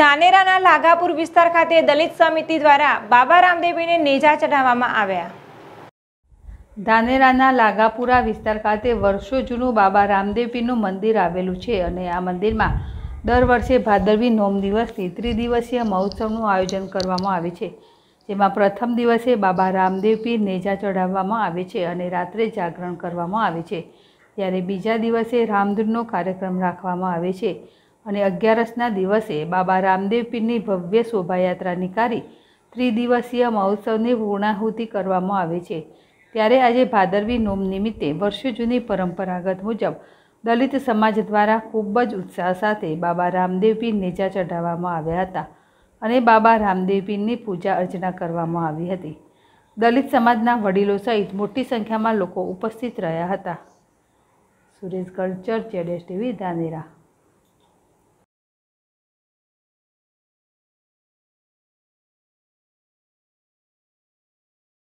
ધાનેરાના લાગાપુર વિસ્તાર ખાતે દલિત સમિતિ દ્વારા બાબા રામદેવીને નેજા ચઢાવવામાં આવ્યા ધાનેરાના લાગાપુરા વિસ્તાર ખાતે વર્ષો જૂનું બાબા રામદેવીનું મંદિર આવેલું છે અને આ મંદિરમાં દર વર્ષે ભાદરવી નોમ દિવસથી ત્રિદિવસીય મહોત્સવનું આયોજન કરવામાં આવે છે જેમાં પ્રથમ દિવસે બાબા રામદેવપી નેજા ચઢાવવામાં આવે છે અને રાત્રે જાગરણ કરવામાં આવે છે ત્યારે બીજા દિવસે રામધૂનનો કાર્યક્રમ રાખવામાં આવે છે અને અગિયારસના દિવસે બાબા રામદેવ પીરની ભવ્ય શોભાયાત્રા નીકાળી ત્રિદિવસીય મહોત્સવની પૂર્ણાહુતિ કરવામાં આવે છે ત્યારે આજે ભાદરવી નોમ નિમિત્તે વર્ષો જૂની પરંપરાગત મુજબ દલિત સમાજ દ્વારા ખૂબ જ ઉત્સાહ સાથે બાબા રામદેવ પીર નેજા ચઢાવવામાં આવ્યા હતા અને બાબા રામદેવ પીરની પૂજા અર્ચના કરવામાં આવી હતી દલિત સમાજના વડીલો સહિત મોટી સંખ્યામાં લોકો ઉપસ્થિત રહ્યા હતા સુરેશ કલ્ચર જેડેશ ટીવી ધાનેરા